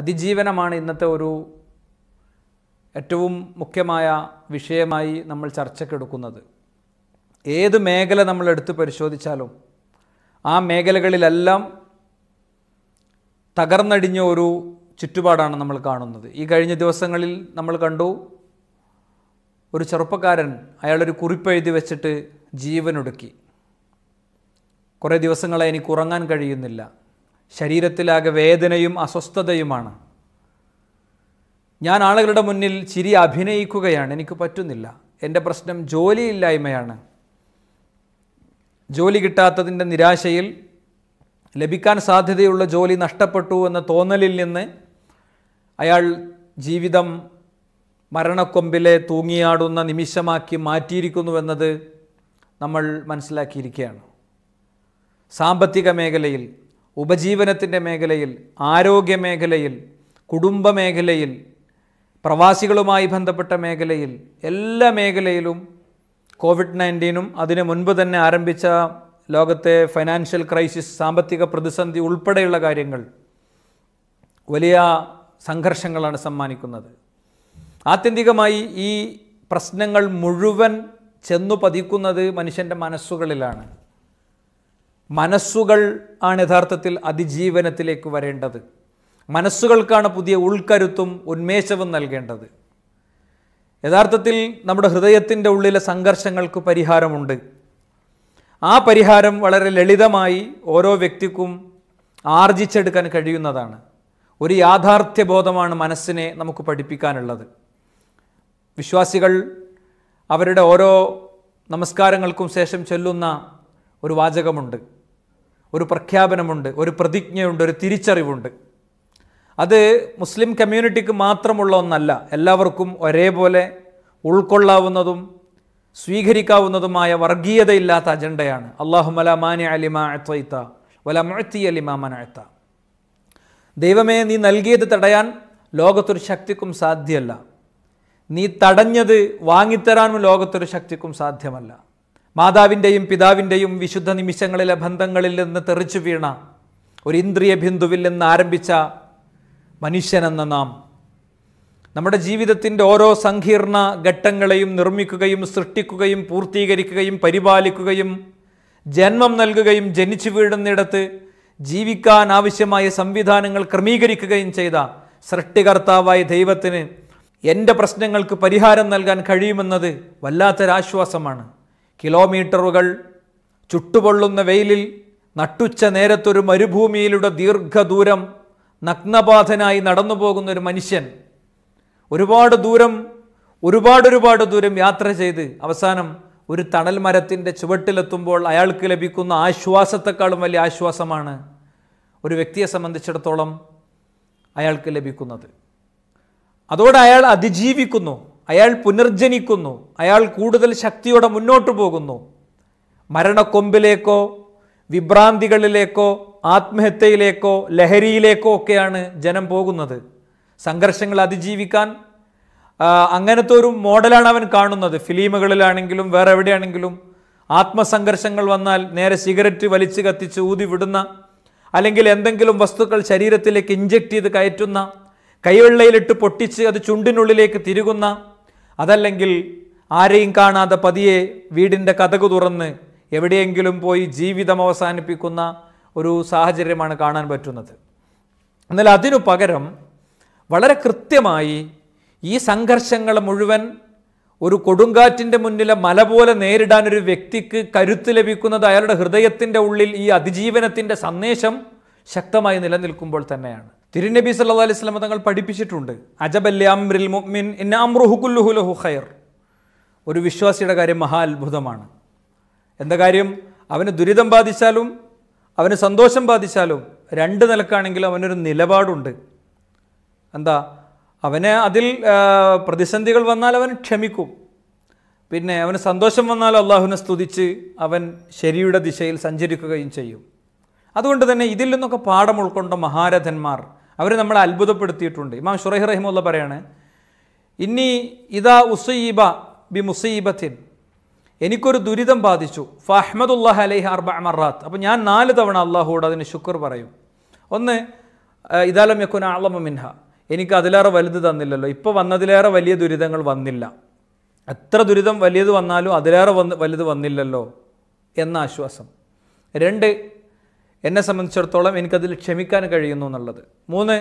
അതിജീവനമാണ് ഇന്നത്തെ ഒരു ഏറ്റവും മുഖ്യമായ വിഷയമായി നമ്മൾ ചർച്ചക്കെടുക്കുന്നത് ഏത് മേഖല നമ്മൾ എടുത്തു പരിശോധിച്ചാലും ആ മേഖലകളിലെല്ലാം തകർന്നടിഞ്ഞ ഒരു ചുറ്റുപാടാണ് നമ്മൾ കാണുന്നത് ഈ കഴിഞ്ഞ ദിവസങ്ങളിൽ നമ്മൾ കണ്ടു ഒരു ചെറുപ്പക്കാരൻ അയാളൊരു കുറിപ്പ് എഴുതി വെച്ചിട്ട് ജീവനൊടുക്കി കുറേ ദിവസങ്ങളെ എനിക്ക് ഉറങ്ങാൻ കഴിയുന്നില്ല ശരീരത്തിലാകെ വേദനയും അസ്വസ്ഥതയുമാണ് ഞാൻ ആളുകളുടെ മുന്നിൽ ചിരി അഭിനയിക്കുകയാണ് എനിക്ക് പറ്റുന്നില്ല എൻ്റെ പ്രശ്നം ജോലിയില്ലായ്മയാണ് ജോലി കിട്ടാത്തതിൻ്റെ നിരാശയിൽ ലഭിക്കാൻ സാധ്യതയുള്ള ജോലി നഷ്ടപ്പെട്ടു എന്ന തോന്നലിൽ നിന്ന് അയാൾ ജീവിതം മരണക്കൊമ്പിലെ തൂങ്ങിയാടുന്ന നിമിഷമാക്കി മാറ്റിയിരിക്കുന്നുവെന്നത് നമ്മൾ മനസ്സിലാക്കിയിരിക്കുകയാണ് സാമ്പത്തിക മേഖലയിൽ ഉപജീവനത്തിൻ്റെ മേഖലയിൽ ആരോഗ്യ മേഖലയിൽ കുടുംബ മേഖലയിൽ പ്രവാസികളുമായി ബന്ധപ്പെട്ട മേഖലയിൽ എല്ലാ മേഖലയിലും കോവിഡ് നയൻറ്റീനും അതിനു മുൻപ് തന്നെ ആരംഭിച്ച ലോകത്തെ ഫൈനാൻഷ്യൽ ക്രൈസിസ് സാമ്പത്തിക പ്രതിസന്ധി ഉൾപ്പെടെയുള്ള കാര്യങ്ങൾ വലിയ സംഘർഷങ്ങളാണ് സമ്മാനിക്കുന്നത് ആത്യന്തികമായി ഈ പ്രശ്നങ്ങൾ മുഴുവൻ ചെന്നു പതിക്കുന്നത് മനുഷ്യൻ്റെ മനസ്സുകളിലാണ് മനസ്സുകൾ ആണ് യഥാർത്ഥത്തിൽ അതിജീവനത്തിലേക്ക് വരേണ്ടത് മനസ്സുകൾക്കാണ് പുതിയ ഉൾക്കരുത്തും ഉന്മേഷവും നൽകേണ്ടത് യഥാർത്ഥത്തിൽ നമ്മുടെ ഹൃദയത്തിൻ്റെ ഉള്ളിലെ സംഘർഷങ്ങൾക്ക് പരിഹാരമുണ്ട് ആ പരിഹാരം വളരെ ലളിതമായി ഓരോ വ്യക്തിക്കും ആർജിച്ചെടുക്കാൻ കഴിയുന്നതാണ് ഒരു യാഥാർത്ഥ്യബോധമാണ് മനസ്സിനെ നമുക്ക് പഠിപ്പിക്കാനുള്ളത് വിശ്വാസികൾ അവരുടെ ഓരോ നമസ്കാരങ്ങൾക്കും ശേഷം ചൊല്ലുന്ന ഒരു വാചകമുണ്ട് ഒരു പ്രഖ്യാപനമുണ്ട് ഒരു പ്രതിജ്ഞയുണ്ട് ഒരു തിരിച്ചറിവുണ്ട് അത് മുസ്ലിം കമ്മ്യൂണിറ്റിക്ക് മാത്രമുള്ള ഒന്നല്ല എല്ലാവർക്കും ഒരേപോലെ ഉൾക്കൊള്ളാവുന്നതും സ്വീകരിക്കാവുന്നതുമായ വർഗീയതയില്ലാത്ത അജണ്ടയാണ് അള്ളാഹുമല മാനി അലിമ അത്വൈത്ത വല മുഴത്തി അലിമ മനാഴ്ത്ത ദൈവമേ നീ നൽകിയത് തടയാൻ ലോകത്തൊരു ശക്തിക്കും സാധ്യമല്ല നീ തടഞ്ഞത് വാങ്ങിത്തരാനും ലോകത്തൊരു ശക്തിക്കും സാധ്യമല്ല മാതാവിൻ്റെയും പിതാവിൻ്റെയും വിശുദ്ധ നിമിഷങ്ങളിലെ ബന്ധങ്ങളിൽ നിന്ന് തെറിച്ചു വീണ ഒരു ഇന്ദ്രിയ ബിന്ദുവിൽ നിന്ന് ആരംഭിച്ച മനുഷ്യനെന്ന നാം നമ്മുടെ ജീവിതത്തിൻ്റെ ഓരോ സങ്കീർണ ഘട്ടങ്ങളെയും നിർമ്മിക്കുകയും സൃഷ്ടിക്കുകയും പൂർത്തീകരിക്കുകയും പരിപാലിക്കുകയും ജന്മം നൽകുകയും ജനിച്ചു വീഴുന്നിടത്ത് ജീവിക്കാൻ ആവശ്യമായ സംവിധാനങ്ങൾ ക്രമീകരിക്കുകയും ചെയ്ത സൃഷ്ടികർത്താവായ ദൈവത്തിന് എൻ്റെ പ്രശ്നങ്ങൾക്ക് പരിഹാരം നൽകാൻ കഴിയുമെന്നത് വല്ലാത്തൊരാശ്വാസമാണ് കിലോമീറ്ററുകൾ ചുട്ടുപൊള്ളുന്ന വെയിലിൽ നട്ടുച്ച നേരത്തൊരു മരുഭൂമിയിലൂടെ ദീർഘദൂരം നഗ്നബാധനായി നടന്നു പോകുന്ന ഒരു മനുഷ്യൻ ഒരുപാട് ദൂരം ഒരുപാട് ഒരുപാട് ദൂരം യാത്ര ചെയ്ത് അവസാനം ഒരു തണൽ മരത്തിൻ്റെ ചുവട്ടിലെത്തുമ്പോൾ അയാൾക്ക് ലഭിക്കുന്ന ആശ്വാസത്തെക്കാളും വലിയ ആശ്വാസമാണ് ഒരു വ്യക്തിയെ സംബന്ധിച്ചിടത്തോളം അയാൾക്ക് ലഭിക്കുന്നത് അതോടെ അയാൾ അതിജീവിക്കുന്നു അയാൾ പുനർജനിക്കുന്നു അയാൾ കൂടുതൽ ശക്തിയോടെ മുന്നോട്ട് പോകുന്നു മരണക്കൊമ്പിലേക്കോ വിഭ്രാന്തികളിലേക്കോ ആത്മഹത്യയിലേക്കോ ലഹരിയിലേക്കോ ഒക്കെയാണ് ജനം പോകുന്നത് സംഘർഷങ്ങൾ അതിജീവിക്കാൻ അങ്ങനത്തെ ഒരു മോഡലാണ് അവൻ കാണുന്നത് ഫിലിമുകളിലാണെങ്കിലും വേറെ എവിടെയാണെങ്കിലും ആത്മസംഘർഷങ്ങൾ വന്നാൽ നേരെ സിഗരറ്റ് വലിച്ചു കത്തിച്ച് ഊതി വിടുന്ന അല്ലെങ്കിൽ എന്തെങ്കിലും വസ്തുക്കൾ ശരീരത്തിലേക്ക് ഇഞ്ചക്ട് ചെയ്ത് കയറ്റുന്ന കൈവെള്ളയിലിട്ട് പൊട്ടിച്ച് അത് ചുണ്ടിനുള്ളിലേക്ക് തിരുകുന്ന അതല്ലെങ്കിൽ ആരെയും കാണാതെ പതിയെ വീടിൻ്റെ കഥകു തുറന്ന് എവിടെയെങ്കിലും പോയി ജീവിതം അവസാനിപ്പിക്കുന്ന ഒരു സാഹചര്യമാണ് കാണാൻ പറ്റുന്നത് എന്നാൽ അതിനു പകരം വളരെ കൃത്യമായി ഈ സംഘർഷങ്ങൾ മുഴുവൻ ഒരു കൊടുങ്കാറ്റിൻ്റെ മുന്നിലെ മല പോലെ നേരിടാൻ ഒരു വ്യക്തിക്ക് കരുത്ത് ലഭിക്കുന്നത് അയാളുടെ ഹൃദയത്തിൻ്റെ ഉള്ളിൽ ഈ അതിജീവനത്തിൻ്റെ സന്ദേശം ശക്തമായി നിലനിൽക്കുമ്പോൾ തന്നെയാണ് തിരുനബി സല്ലാ അലൈഹി സ്വലമ തങ്ങൾ പഠിപ്പിച്ചിട്ടുണ്ട് അജബല്യാംറിൽ മുഅ്മിൻ ഇന്നാംറുഹുക്കുല്ലുഹുലഹു ഖൈർ ഒരു വിശ്വാസിയുടെ കാര്യം മഹാ അത്ഭുതമാണ് എന്താ കാര്യം അവന് ദുരിതം ബാധിച്ചാലും അവന് സന്തോഷം ബാധിച്ചാലും രണ്ട് നിലക്കാണെങ്കിലും അവനൊരു നിലപാടുണ്ട് എന്താ അവന് അതിൽ പ്രതിസന്ധികൾ വന്നാൽ അവൻ ക്ഷമിക്കും പിന്നെ അവന് സന്തോഷം വന്നാൽ അള്ളാഹുവിനെ സ്തുതിച്ച് അവൻ ശരിയുടെ ദിശയിൽ സഞ്ചരിക്കുകയും ചെയ്യും അതുകൊണ്ട് തന്നെ ഇതിൽ നിന്നൊക്കെ പാഠം ഉൾക്കൊണ്ട മഹാരഥന്മാർ അവർ നമ്മളെ അത്ഭുതപ്പെടുത്തിയിട്ടുണ്ട് ഇമാം ഷുറൈഹ് റഹിമുള്ള പറയാണ് ഇനി ഇതാ ഉസീബ ബി മുസീബത്തിൻ എനിക്കൊരു ദുരിതം ബാധിച്ചു ഫഹ്മദുല്ലാഹ് അലൈഹി അർബ മറാത്ത് അപ്പോൾ ഞാൻ നാല് തവണ അള്ളാഹുവോട് അതിന് ശുക്ർ പറയും ഒന്ന് ഇതാലം യക്കുന ആളമ മിൻഹ എനിക്ക് അതിലേറെ വലുത് തന്നില്ലല്ലോ ഇപ്പോൾ വന്നതിലേറെ വലിയ ദുരിതങ്ങൾ വന്നില്ല എത്ര ദുരിതം വലിയത് വന്നാലും അതിലേറെ വന്ന് വലുത് വന്നില്ലല്ലോ എന്ന ആശ്വാസം രണ്ട് എന്നെ സംബന്ധിച്ചിടത്തോളം എനിക്കതിൽ ക്ഷമിക്കാൻ കഴിയുന്നു എന്നുള്ളത് മൂന്ന്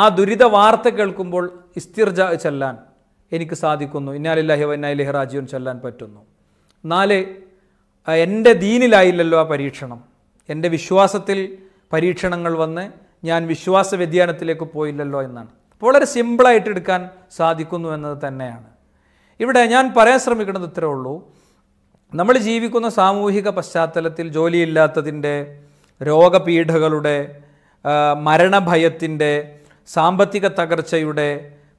ആ ദുരിത വാർത്ത കേൾക്കുമ്പോൾ ഇസ്തിർജ ചെല്ലാൻ എനിക്ക് സാധിക്കുന്നു ഇന്നാലില്ലാഹി വന്നാലിഹി റാജീവൻ ചെല്ലാൻ പറ്റുന്നു നാല് എൻ്റെ ദീനിലായില്ലല്ലോ ആ പരീക്ഷണം എൻ്റെ വിശ്വാസത്തിൽ പരീക്ഷണങ്ങൾ വന്ന് ഞാൻ വിശ്വാസ വ്യതിയാനത്തിലേക്ക് പോയില്ലല്ലോ എന്നാണ് വളരെ സിമ്പിളായിട്ട് എടുക്കാൻ സാധിക്കുന്നു എന്നത് തന്നെയാണ് ഇവിടെ ഞാൻ പറയാൻ ശ്രമിക്കുന്നത് ഇത്രേ ഉള്ളൂ നമ്മൾ ജീവിക്കുന്ന സാമൂഹിക പശ്ചാത്തലത്തിൽ ജോലിയില്ലാത്തതിൻ്റെ രോഗപീഠകളുടെ മരണഭയത്തിൻ്റെ സാമ്പത്തിക തകർച്ചയുടെ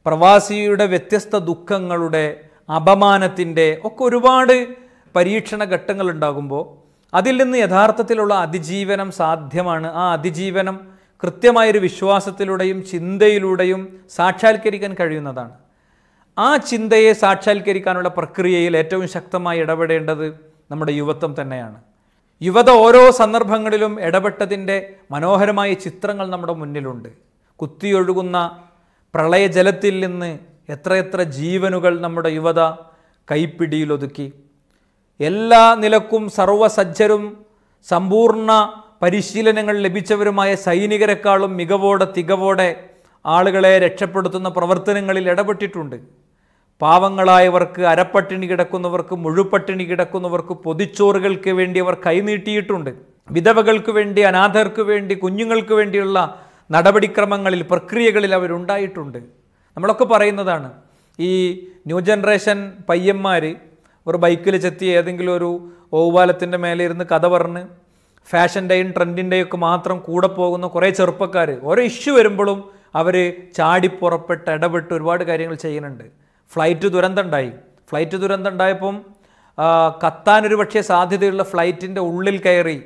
പ്രവാസിയുടെ വ്യത്യസ്ത ദുഃഖങ്ങളുടെ അപമാനത്തിൻ്റെ ഒക്കെ ഒരുപാട് പരീക്ഷണ ഘട്ടങ്ങൾ ഉണ്ടാകുമ്പോൾ അതിൽ നിന്ന് യഥാർത്ഥത്തിലുള്ള അതിജീവനം സാധ്യമാണ് ആ അതിജീവനം കൃത്യമായൊരു വിശ്വാസത്തിലൂടെയും ചിന്തയിലൂടെയും സാക്ഷാത്കരിക്കാൻ കഴിയുന്നതാണ് ആ ചിന്തയെ സാക്ഷാത്കരിക്കാനുള്ള പ്രക്രിയയിൽ ഏറ്റവും ശക്തമായി ഇടപെടേണ്ടത് നമ്മുടെ യുവത്വം തന്നെയാണ് യുവത ഓരോ സന്ദർഭങ്ങളിലും ഇടപെട്ടതിൻ്റെ മനോഹരമായ ചിത്രങ്ങൾ നമ്മുടെ മുന്നിലുണ്ട് കുത്തിയൊഴുകുന്ന പ്രളയജലത്തിൽ നിന്ന് എത്രയെത്ര ജീവനുകൾ നമ്മുടെ യുവത കൈപ്പിടിയിലൊതുക്കി എല്ലാ നിലക്കും സർവസജ്ജരും സമ്പൂർണ്ണ പരിശീലനങ്ങൾ ലഭിച്ചവരുമായ സൈനികരെക്കാളും മികവോടെ തികവോടെ ആളുകളെ രക്ഷപ്പെടുത്തുന്ന പ്രവർത്തനങ്ങളിൽ ഇടപെട്ടിട്ടുണ്ട് പാവങ്ങളായവർക്ക് അരപ്പട്ടിണി കിടക്കുന്നവർക്ക് മുഴുപട്ടിണി കിടക്കുന്നവർക്ക് പൊതിച്ചോറുകൾക്ക് വേണ്ടി അവർ കൈനീട്ടിയിട്ടുണ്ട് വിധവകൾക്ക് വേണ്ടി അനാഥർക്ക് വേണ്ടി കുഞ്ഞുങ്ങൾക്ക് വേണ്ടിയുള്ള നടപടിക്രമങ്ങളിൽ പ്രക്രിയകളിൽ അവരുണ്ടായിട്ടുണ്ട് നമ്മളൊക്കെ പറയുന്നതാണ് ഈ ന്യൂ ജനറേഷൻ പയ്യന്മാർ ഒരു ബൈക്കിൽ ചെത്തി ഏതെങ്കിലും ഒരു ഓവാലത്തിൻ്റെ മേലെ ഇരുന്ന് കഥ പറഞ്ഞ് ഫാഷൻ്റെയും ഒക്കെ മാത്രം കൂടെ പോകുന്ന കുറേ ചെറുപ്പക്കാർ ഓരോ ഇഷ്യൂ വരുമ്പോഴും അവർ ചാടിപ്പുറപ്പെട്ട് ഇടപെട്ട് ഒരുപാട് കാര്യങ്ങൾ ചെയ്യുന്നുണ്ട് ഫ്ലൈറ്റ് ദുരന്തമുണ്ടായി ഫ്ലൈറ്റ് ദുരന്തമുണ്ടായപ്പം കത്താനൊരു പക്ഷേ സാധ്യതയുള്ള ഫ്ലൈറ്റിൻ്റെ ഉള്ളിൽ കയറി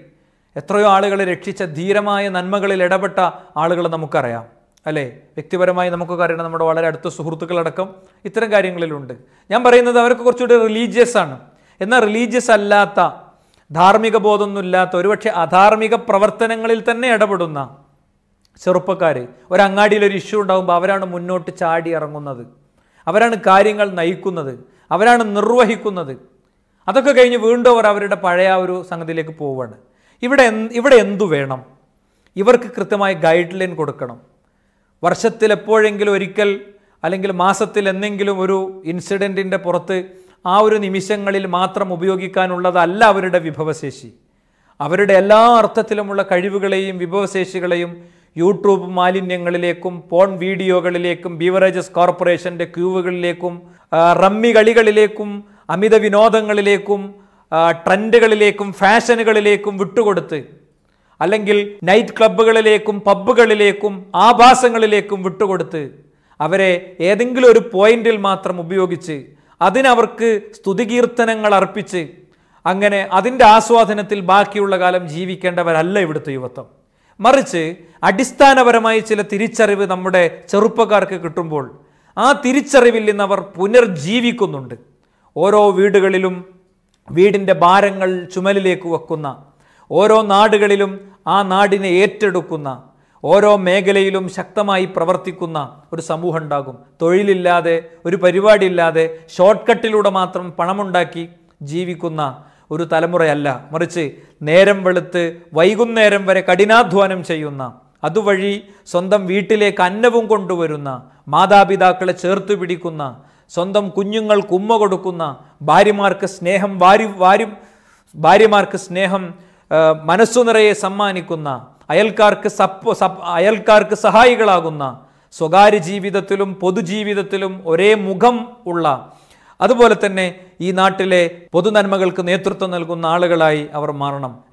എത്രയോ ആളുകളെ രക്ഷിച്ച ധീരമായ നന്മകളിൽ ഇടപെട്ട ആളുകൾ നമുക്കറിയാം അല്ലേ വ്യക്തിപരമായി നമുക്കൊക്കെ അറിയണം നമ്മുടെ വളരെ അടുത്ത സുഹൃത്തുക്കളടക്കം ഇത്തരം കാര്യങ്ങളിലുണ്ട് ഞാൻ പറയുന്നത് അവർക്ക് കുറച്ചുകൂടി റിലീജിയസ് ആണ് എന്നാൽ റിലീജിയസ് അല്ലാത്ത ധാർമ്മിക ബോധമൊന്നുമില്ലാത്ത ഒരുപക്ഷെ അധാർമിക പ്രവർത്തനങ്ങളിൽ തന്നെ ഇടപെടുന്ന ചെറുപ്പക്കാർ ഒരു അങ്ങാടിയിൽ ഒരു ഇഷ്യൂ ഉണ്ടാകുമ്പോൾ അവരാണ് മുന്നോട്ട് ചാടി ഇറങ്ങുന്നത് അവരാണ് കാര്യങ്ങൾ നയിക്കുന്നത് അവരാണ് നിർവഹിക്കുന്നത് അതൊക്കെ കഴിഞ്ഞ് വീണ്ടും അവർ അവരുടെ പഴയ ഒരു സംഗതിയിലേക്ക് പോവുകയാണ് ഇവിടെ ഇവിടെ എന്തു വേണം ഇവർക്ക് കൃത്യമായ ഗൈഡ് ലൈൻ കൊടുക്കണം വർഷത്തിൽ എപ്പോഴെങ്കിലും ഒരിക്കൽ അല്ലെങ്കിൽ മാസത്തിൽ എന്തെങ്കിലും ഒരു ഇൻസിഡൻറ്റിൻ്റെ പുറത്ത് ആ ഒരു നിമിഷങ്ങളിൽ മാത്രം ഉപയോഗിക്കാനുള്ളതല്ല അവരുടെ വിഭവശേഷി അവരുടെ എല്ലാ അർത്ഥത്തിലുമുള്ള കഴിവുകളെയും വിഭവശേഷികളെയും യൂട്യൂബ് മാലിന്യങ്ങളിലേക്കും പോൺ വീഡിയോകളിലേക്കും ബീവറേജസ് കോർപ്പറേഷൻ്റെ ക്യൂവുകളിലേക്കും റമ്മി കളികളിലേക്കും അമിത വിനോദങ്ങളിലേക്കും ട്രെൻഡുകളിലേക്കും ഫാഷനുകളിലേക്കും വിട്ടുകൊടുത്ത് അല്ലെങ്കിൽ നൈറ്റ് ക്ലബ്ബുകളിലേക്കും പബ്ബുകളിലേക്കും ആഭാസങ്ങളിലേക്കും വിട്ടുകൊടുത്ത് അവരെ ഏതെങ്കിലും ഒരു പോയിന്റിൽ മാത്രം ഉപയോഗിച്ച് അതിനവർക്ക് സ്തുതികീർത്തനങ്ങൾ അർപ്പിച്ച് അങ്ങനെ അതിൻ്റെ ആസ്വാദനത്തിൽ ബാക്കിയുള്ള കാലം ജീവിക്കേണ്ടവരല്ല ഇവിടുത്തെ യുവത്വം മറിച്ച് അടിസ്ഥാനപരമായ ചില തിരിച്ചറിവ് നമ്മുടെ ചെറുപ്പക്കാർക്ക് കിട്ടുമ്പോൾ ആ തിരിച്ചറിവിൽ നിന്ന് അവർ പുനർജീവിക്കുന്നുണ്ട് ഓരോ വീടുകളിലും വീടിൻ്റെ ഭാരങ്ങൾ ചുമലിലേക്ക് വെക്കുന്ന ഓരോ നാടുകളിലും ആ നാടിനെ ഏറ്റെടുക്കുന്ന ഓരോ മേഖലയിലും ശക്തമായി പ്രവർത്തിക്കുന്ന ഒരു സമൂഹം ഉണ്ടാകും തൊഴിലില്ലാതെ ഒരു പരിപാടിയില്ലാതെ ഷോർട്ട് കട്ടിലൂടെ മാത്രം പണമുണ്ടാക്കി ജീവിക്കുന്ന ഒരു തലമുറയല്ല മറിച്ച് നേരം വെളുത്ത് വൈകുന്നേരം വരെ കഠിനാധ്വാനം ചെയ്യുന്ന അതുവഴി സ്വന്തം വീട്ടിലേക്ക് അന്നവും കൊണ്ടുവരുന്ന മാതാപിതാക്കളെ ചേർത്ത് പിടിക്കുന്ന സ്വന്തം കുഞ്ഞുങ്ങൾക്ക് ഉമ്മ കൊടുക്കുന്ന ഭാര്യമാർക്ക് സ്നേഹം വാരി വാരി ഭാര്യമാർക്ക് സ്നേഹം മനസ്സു നിറയെ സമ്മാനിക്കുന്ന അയൽക്കാർക്ക് സപ്പ് അയൽക്കാർക്ക് സഹായികളാകുന്ന സ്വകാര്യ ജീവിതത്തിലും പൊതുജീവിതത്തിലും ഒരേ മുഖം ഉള്ള അതുപോലെ തന്നെ ഈ നാട്ടിലെ പൊതുനന്മകൾക്ക് നേതൃത്വം നൽകുന്ന ആളുകളായി അവർ മാറണം